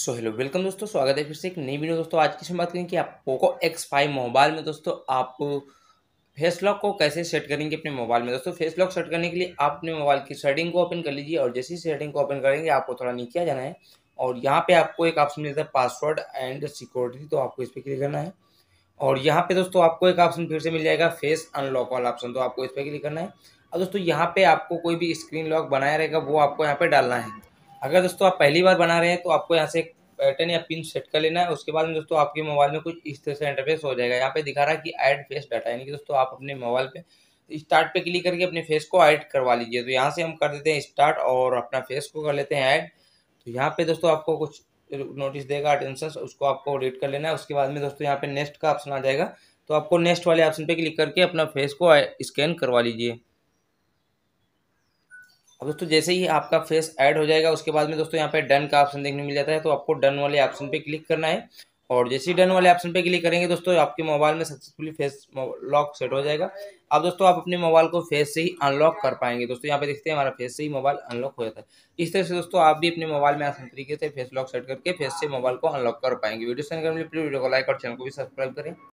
so hello welcome दोस्तों स्वागत है फिर से एक नई वीडियो दोस्तों आज की बात करें कि आप पोको एक्स फाइव मोबाइल में दोस्तों आप फेस लॉक को कैसे सेट करेंगे अपने मोबाइल में दोस्तों फेस लॉक सेट करने के लिए आप अपने मोबाइल की सेटिंग को ओपन कर लीजिए और जैसे ही सेटिंग को ओपन करेंगे आपको थोड़ा नीचे आ जाना है और यहाँ पर आपको एक ऑप्शन मिलता है पासवर्ड एंड सिक्योरिटी तो आपको इस पर क्लिक करना है और यहाँ पर दोस्तों आपको एक ऑप्शन फिर से मिल जाएगा फेस अनलॉक वाला ऑप्शन तो आपको इस पर क्लिक करना है और दोस्तों यहाँ पे आपको कोई भी स्क्रीन लॉक बनाया रहेगा वो आपको यहाँ पर डालना है अगर दोस्तों आप पहली बार बना रहे हैं तो आपको यहाँ से एक पैटर्न या पिन सेट कर लेना है उसके बाद में दोस्तों आपके मोबाइल में कुछ इस तरह से इंटरफेस हो जाएगा यहाँ पे दिखा रहा है कि ऐड फेस डाटा यानी कि दोस्तों आप अपने मोबाइल पे स्टार्ट पे क्लिक करके अपने फेस को ऐड करवा लीजिए तो यहाँ से हम कर देते हैं स्टार्ट और अपना फेस को कर लेते हैं ऐड तो यहाँ पे दोस्तों आपको कुछ नोटिस देगा अटेंशन उसको आपको एडिट कर लेना है उसके बाद में दोस्तों यहाँ पे नेक्स्ट का ऑप्शन आ जाएगा तो आपको नेक्स्ट वाले ऑप्शन पे क्लिक करके अपना फेस को स्कैन करवा लीजिए अब दोस्तों जैसे ही आपका फेस ऐड हो जाएगा उसके बाद में दोस्तों यहाँ पे डन का ऑप्शन देखने मिल जाता है तो आपको डन वाले ऑप्शन पे क्लिक करना है और जैसे ही डन वाले ऑप्शन पे क्लिक करेंगे दोस्तों आपके मोबाइल में सक्सेसफुली फेस लॉक सेट हो जाएगा अब दोस्तों आप अपने मोबाइल को फेस से ही अनलॉक कर पाएंगे दोस्तों यहाँ पे देखते हैं हमारा फेस से ही मोबाइल अनलॉक हो जाता है इस तरह से दोस्तों आप भी अपने मोबाइल में आसान तरीके से फेस लॉक सेट करके फेस से मोबाइल को अनलॉक कर पाएंगे वीडियो से वीडियो को लाइक और चैनल को भी सब्सक्राइब करें